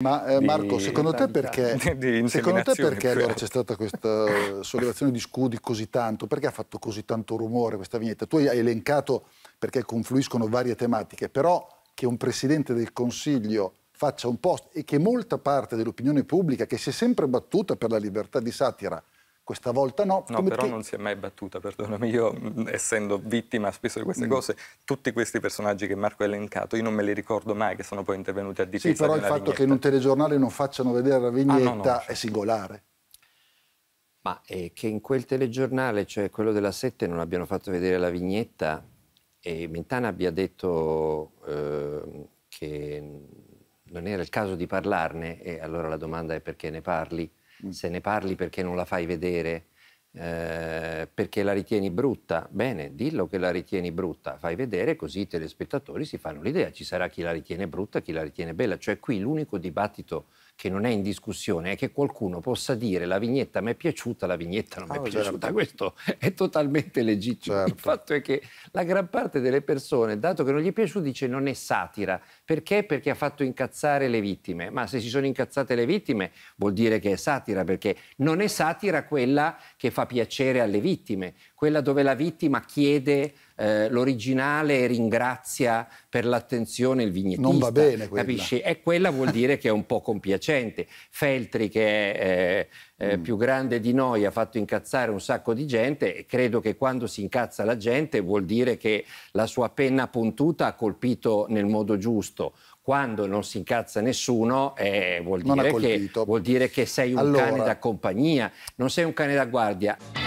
Ma eh, Marco, secondo te, perché, secondo te perché, allora c'è stata questa sollevazione di scudi così tanto? Perché ha fatto così tanto rumore questa vignetta? Tu hai elencato perché confluiscono varie tematiche, però che un Presidente del Consiglio faccia un post e che molta parte dell'opinione pubblica, che si è sempre battuta per la libertà di satira, questa volta no. No, però che... non si è mai battuta, perdonami, io mm, essendo vittima spesso di queste mm. cose, tutti questi personaggi che Marco ha elencato, io non me li ricordo mai che sono poi intervenuti a difesa Sì, però il fatto vignetta. che in un telegiornale non facciano vedere la vignetta ah, no, no. è singolare. Ma eh, che in quel telegiornale, cioè quello della Sette, non abbiano fatto vedere la vignetta e Mentana abbia detto eh, che non era il caso di parlarne, e allora la domanda è perché ne parli, Mm. se ne parli perché non la fai vedere, eh, perché la ritieni brutta, bene, dillo che la ritieni brutta, fai vedere così i telespettatori si fanno l'idea, ci sarà chi la ritiene brutta, chi la ritiene bella, cioè qui l'unico dibattito che non è in discussione è che qualcuno possa dire la vignetta mi è piaciuta, la vignetta non mi è ah, certo. piaciuta. Questo è totalmente legittimo. Certo. Il fatto è che la gran parte delle persone, dato che non gli è piaciuto, dice non è satira. Perché? Perché ha fatto incazzare le vittime. Ma se si sono incazzate le vittime vuol dire che è satira, perché non è satira quella che fa piacere alle vittime, quella dove la vittima chiede eh, l'originale ringrazia per l'attenzione il vignettista. Non va bene quella. Capisci? E quella vuol dire che è un po' compiacente. Feltri che è... Eh, eh, mm. più grande di noi ha fatto incazzare un sacco di gente e credo che quando si incazza la gente vuol dire che la sua penna puntuta ha colpito nel modo giusto. Quando non si incazza nessuno eh, vuol, dire che, vuol, dire che, sei un allora... cane da compagnia, non sei un cane da guardia.